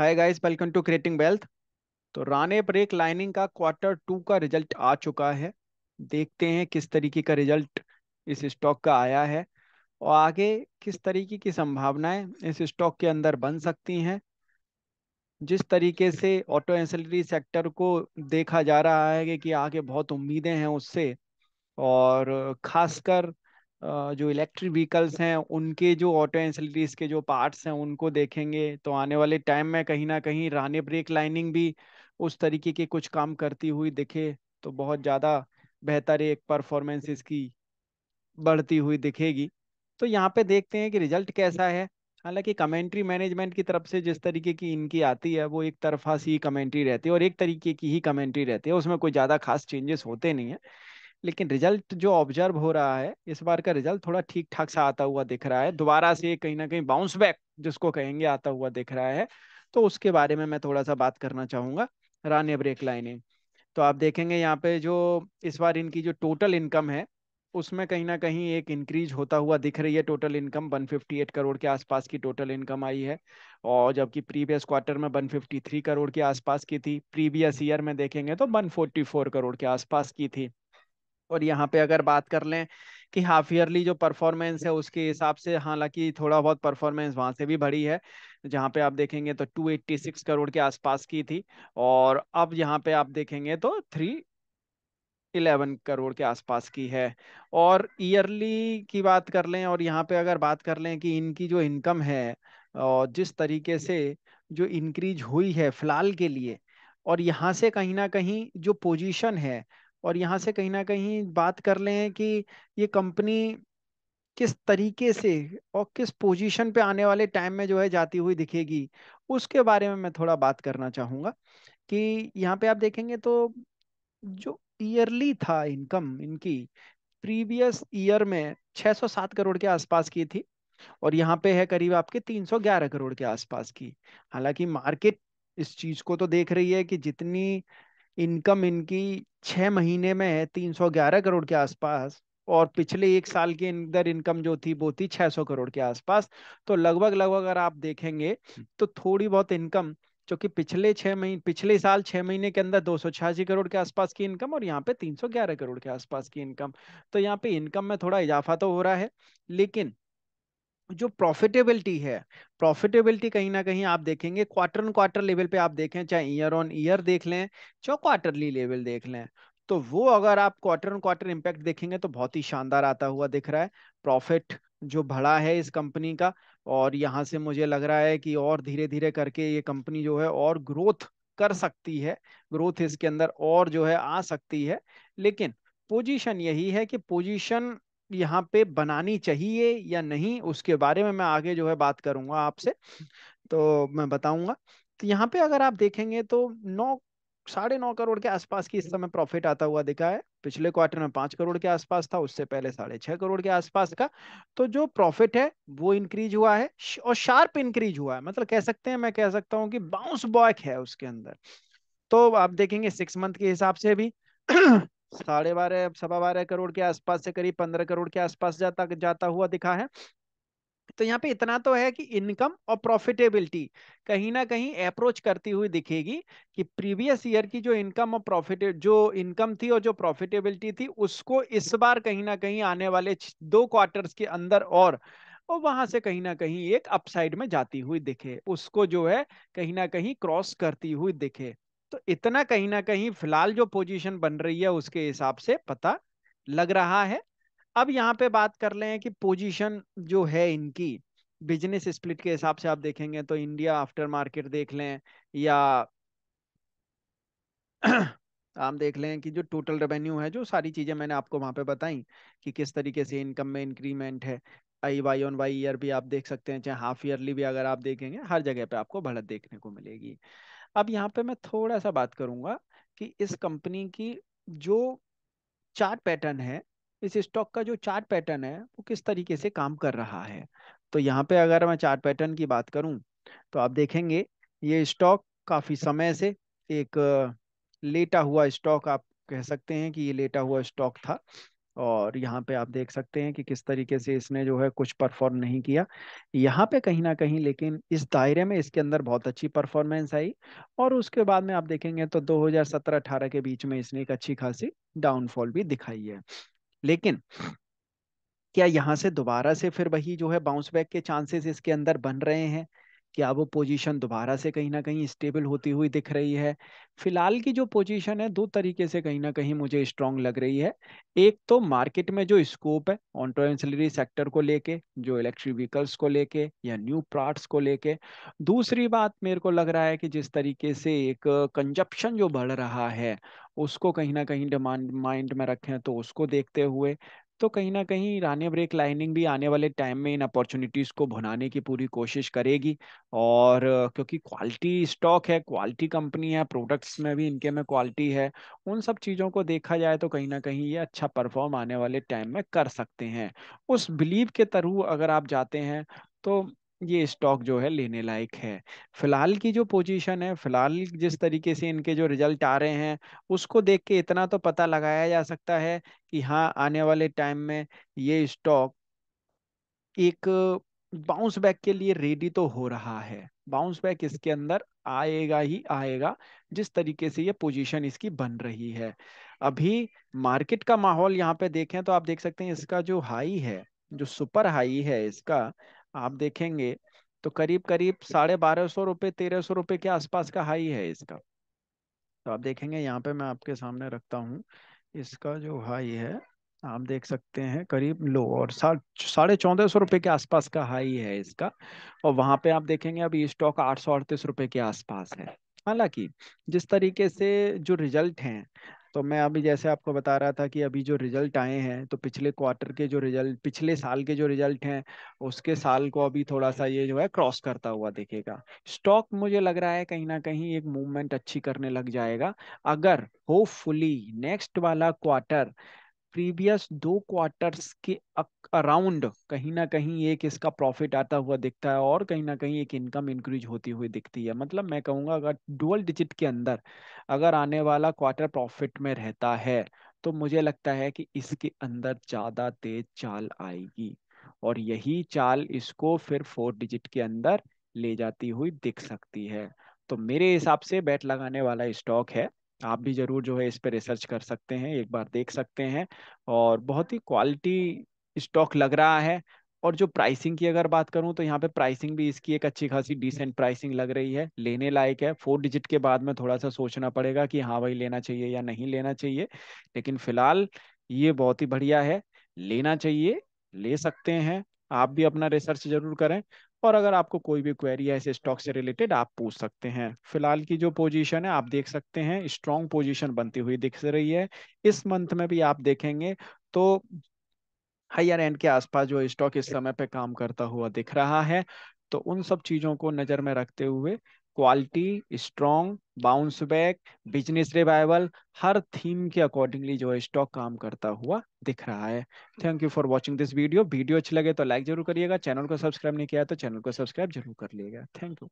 Hi guys welcome to creating wealth तो Rane brake lining का quarter two का result आ चुका है देखते हैं किस तरीके का रिजल्ट इस स्टॉक का आया है और आगे किस तरीके की संभावनाएं इस स्टॉक के अंदर बन सकती हैं जिस तरीके से ऑटो एंसलरी सेक्टर को देखा जा रहा है कि आगे बहुत उम्मीदें हैं उससे और खासकर जो इलेक्ट्रिक व्हीकल्स हैं उनके जो ऑटो एंसिलरीज के जो पार्ट्स हैं उनको देखेंगे तो आने वाले टाइम में कहीं ना कहीं राने ब्रेक लाइनिंग भी उस तरीके के कुछ काम करती हुई दिखे तो बहुत ज़्यादा बेहतर एक परफॉर्मेंस इसकी बढ़ती हुई दिखेगी तो यहाँ पे देखते हैं कि रिजल्ट कैसा है हालांकि कमेंट्री मैनेजमेंट की तरफ से जिस तरीके की इनकी आती है वो एक तरफा सी कमेंट्री रहती है और एक तरीके की ही कमेंट्री रहती है उसमें कोई ज़्यादा खास चेंजेस होते नहीं है लेकिन रिजल्ट जो ऑब्जर्व हो रहा है इस बार का रिजल्ट थोड़ा ठीक ठाक सा आता हुआ दिख रहा है दोबारा से कहीं ना कहीं बाउंस बैक जिसको कहेंगे आता हुआ दिख रहा है तो उसके बारे में मैं थोड़ा सा बात करना चाहूँगा रानी ब्रेक लाइनिंग तो आप देखेंगे यहाँ पे जो इस बार इनकी जो टोटल इनकम है उसमें कहीं ना कहीं एक इंक्रीज होता हुआ दिख रही है टोटल इनकम 158 करोड़ के आसपास की टोटल इनकम आई है और जबकि प्रीवियस क्वार्टर में 153 करोड़ के आसपास की थी प्रीवियस ईयर में देखेंगे तो 144 करोड़ के आसपास की थी और यहाँ पे अगर बात कर लें कि हाफ ईयरली जो परफॉर्मेंस है उसके हिसाब से हालांकि थोड़ा बहुत परफॉर्मेंस वहाँ से भी बढ़ी है जहाँ पे आप देखेंगे तो 286 करोड़ के आसपास की थी और अब यहाँ पे आप देखेंगे तो थ्री इलेवन करोड़ के आसपास की है और ईयरली की बात कर लें और यहाँ पे अगर बात कर लें कि इनकी जो इनकम है और जिस तरीके से जो इंक्रीज हुई है फिलहाल के लिए और यहाँ से कहीं ना कहीं जो पोजीशन है और यहाँ से कहीं ना कहीं बात कर ले कि ये कंपनी किस तरीके से और किस पोजीशन पे आने वाले टाइम में जो है जाती हुई दिखेगी उसके बारे में मैं थोड़ा बात करना चाहूँगा कि यहाँ पे आप देखेंगे तो जो ईयरली था इनकम इनकी प्रीवियस ईयर में 607 करोड़ के आसपास की थी और यहाँ पे है करीब आपके 311 करोड़ के आसपास की हालांकि मार्केट इस चीज को तो देख रही है कि जितनी इनकम इनकी छह महीने में है तीन सौ ग्यारह करोड़ के आसपास और पिछले एक साल के अंदर इनकम जो थी वो थी सौ करोड़ के आसपास तो लगभग लगभग अगर आप देखेंगे हम्म। तो थोड़ी बहुत इनकम जो कि पिछले छह महीने पिछले साल छह महीने के अंदर दो सौ छियासी करोड़ के आसपास की इनकम और यहाँ पे तीन सौ ग्यारह करोड़ के आसपास की इनकम तो यहाँ पे इनकम में थोड़ा इजाफा तो हो रहा है लेकिन जो प्रॉफिटेबिलिटी है प्रॉफिटेबिलिटी कहीं ना कहीं आप देखेंगे क्वार्टर क्वार्टर लेवल पे आप देखें चाहे ईयर ऑन ईयर देख लें चाहे क्वार्टरली लेवल देख लें तो वो अगर आप क्वार्टर ऑन क्वार्टर इम्पैक्ट देखेंगे तो बहुत ही शानदार आता हुआ दिख रहा है प्रॉफिट जो बढ़ा है इस कंपनी का और यहाँ से मुझे लग रहा है कि और धीरे धीरे करके ये कंपनी जो है और ग्रोथ कर सकती है ग्रोथ इसके अंदर और जो है आ सकती है लेकिन पोजीशन यही है कि पोजीशन यहाँ पे बनानी चाहिए या नहीं उसके बारे में मैं आगे जो है बात करूंगा आपसे तो मैं बताऊंगा तो यहाँ पे अगर आप देखेंगे तो नौ साढ़े नौ करोड़ के आसपास की इस समय प्रॉफिट आता हुआ दिखा है पिछले क्वार्टर में पांच करोड़ के आसपास था उससे पहले साढ़े छह करोड़ के आसपास का तो जो प्रॉफिट है वो इंक्रीज हुआ है और शार्प इंक्रीज हुआ है मतलब कह सकते हैं मैं कह सकता हूँ कि बाउंस बॉयक है उसके अंदर तो आप देखेंगे सिक्स मंथ के हिसाब से भी साढ़े बारह सवा बारह करोड़ के आसपास से करीब पंद्रह करोड़ के आसपास जाता जाता हुआ दिखा है तो यहाँ पे इतना तो है कि इनकम और प्रॉफिटेबिलिटी कहीं ना कहीं अप्रोच करती हुई दिखेगी कि प्रीवियस ईयर की जो इनकम और प्रॉफिट जो इनकम थी और जो प्रॉफिटेबिलिटी थी उसको इस बार कहीं ना कहीं आने वाले दो क्वार्टर्स के अंदर और और वहां से कहीं ना कहीं एक अपसाइड में जाती हुई दिखे उसको जो है कहीं ना कहीं क्रॉस करती हुई दिखे तो इतना कहीं ना कहीं फिलहाल जो पोजीशन बन रही है उसके हिसाब से पता लग रहा है अब यहाँ पे बात कर लें कि पोजीशन जो है इनकी बिजनेस स्प्लिट के हिसाब से आप देखेंगे तो इंडिया आफ्टर मार्केट देख लें या आप देख लें कि जो टोटल रेवेन्यू है जो सारी चीज़ें मैंने आपको वहां पे बताई कि किस तरीके से इनकम में इंक्रीमेंट है आई वाई ऑन वाई ईयर भी आप देख सकते हैं चाहे हाफ ईयरली भी अगर आप देखेंगे हर जगह पे आपको बढ़त देखने को मिलेगी अब यहाँ पे मैं थोड़ा सा बात करूंगा कि इस कंपनी की जो चार्ट पैटर्न है इस स्टॉक का जो चार्ट पैटर्न है वो किस तरीके से काम कर रहा है तो यहाँ पे अगर मैं चार्ट पैटर्न की बात करूँ तो आप देखेंगे ये स्टॉक काफ़ी समय से एक लेटा हुआ स्टॉक आप कह सकते हैं कि ये लेटा हुआ स्टॉक था और यहाँ पे आप देख सकते हैं कि किस तरीके से इसने जो है कुछ परफॉर्म नहीं किया यहाँ पे कहीं ना कहीं लेकिन इस दायरे में इसके अंदर बहुत अच्छी परफॉर्मेंस आई और उसके बाद में आप देखेंगे तो 2017-18 के बीच में इसने एक अच्छी खासी डाउनफॉल भी दिखाई है लेकिन क्या यहाँ से दोबारा से फिर वही जो है बाउंस बैक के चांसेस इसके अंदर बन रहे हैं क्या वो पोजीशन दोबारा से कहीं ना कहीं स्टेबल होती हुई दिख रही है फिलहाल की जो पोजीशन है दो तरीके से कहीं ना कहीं मुझे स्ट्रांग लग रही है एक तो मार्केट में जो स्कोप है ऑटो सेक्टर को लेके जो इलेक्ट्रिक व्हीकल्स को लेके या न्यू प्लाट्स को लेके दूसरी बात मेरे को लग रहा है कि जिस तरीके से एक कंजप्शन जो बढ़ रहा है उसको कहीं ना कहीं डिमांड माइंड में रखें तो उसको देखते हुए तो कहीं ना कहीं रानिया ब्रेक लाइनिंग भी आने वाले टाइम में इन अपॉर्चुनिटीज़ को भुनाने की पूरी कोशिश करेगी और क्योंकि क्वालिटी स्टॉक है क्वालिटी कंपनी है प्रोडक्ट्स में भी इनके में क्वालिटी है उन सब चीज़ों को देखा जाए तो कहीं ना कहीं ये अच्छा परफॉर्म आने वाले टाइम में कर सकते हैं उस बिलीव के थ्रू अगर आप जाते हैं तो ये स्टॉक जो है लेने लायक है फिलहाल की जो पोजीशन है फिलहाल जिस तरीके से इनके जो रिजल्ट आ रहे हैं उसको देख के इतना तो पता लगाया जा सकता है कि हाँ आने वाले टाइम में ये स्टॉक एक बाउंस बैक के लिए रेडी तो हो रहा है बाउंस बैक इसके अंदर आएगा ही आएगा जिस तरीके से ये पोजीशन इसकी बन रही है अभी मार्केट का माहौल यहाँ पे देखें तो आप देख सकते हैं इसका जो हाई है जो सुपर हाई है इसका आप देखेंगे तो करीब करीब साढ़े बारह सौ रुपये तेरह सौ रुपये के आसपास का हाई है इसका तो आप देखेंगे यहाँ पे मैं आपके सामने रखता हूँ इसका जो हाई है आप देख सकते हैं करीब लो और साढ़े चौदह सौ रुपये के आसपास का हाई है इसका और वहाँ पे आप देखेंगे अब स्टॉक आठ सौ अड़तीस रुपये के आसपास है हालांकि जिस तरीके से जो रिजल्ट हैं तो मैं अभी जैसे आपको बता रहा था कि अभी जो रिजल्ट आए हैं तो पिछले क्वार्टर के जो रिजल्ट पिछले साल के जो रिजल्ट हैं उसके साल को अभी थोड़ा सा ये जो है क्रॉस करता हुआ देखेगा स्टॉक मुझे लग रहा है कहीं ना कहीं एक मूवमेंट अच्छी करने लग जाएगा अगर होपफुली नेक्स्ट वाला क्वार्टर प्रीवियस दो क्वार्टर्स के अराउंड कहीं ना कहीं एक इसका प्रॉफिट आता हुआ दिखता है और कहीं ना कहीं एक इनकम इंक्रीज होती हुई दिखती है मतलब मैं कहूँगा अगर डुअल डिजिट के अंदर अगर आने वाला क्वार्टर प्रॉफिट में रहता है तो मुझे लगता है कि इसके अंदर ज़्यादा तेज चाल आएगी और यही चाल इसको फिर फोर डिजिट के अंदर ले जाती हुई दिख सकती है तो मेरे हिसाब से बैट लगाने वाला स्टॉक है आप भी ज़रूर जो है इस पर रिसर्च कर सकते हैं एक बार देख सकते हैं और बहुत ही क्वालिटी स्टॉक लग रहा है और जो प्राइसिंग की अगर बात करूं तो यहाँ पे प्राइसिंग भी इसकी एक अच्छी खासी डिसेंट प्राइसिंग लग रही है लेने लायक है फोर डिजिट के बाद में थोड़ा सा सोचना पड़ेगा कि हाँ भाई लेना चाहिए या नहीं लेना चाहिए लेकिन फिलहाल ये बहुत ही बढ़िया है लेना चाहिए ले सकते हैं आप भी अपना रिसर्च जरूर करें और अगर आपको कोई भी क्वेरी है ऐसे स्टॉक से रिलेटेड आप पूछ सकते हैं फिलहाल की जो पोजीशन है आप देख सकते हैं स्ट्रॉन्ग पोजीशन बनती हुई दिख रही है इस मंथ में भी आप देखेंगे तो हायर एंड के आसपास जो स्टॉक इस समय पे काम करता हुआ दिख रहा है तो उन सब चीज़ों को नज़र में रखते हुए quality strong bounce back business revival हर थीम के अकॉर्डिंगली जो है स्टॉक काम करता हुआ दिख रहा है thank you for watching this video video अच्छी लगे तो लाइक जरूर करिएगा चैनल को सब्सक्राइब नहीं किया तो चैनल को सब्सक्राइब जरूर कर लिएगा थैंक यू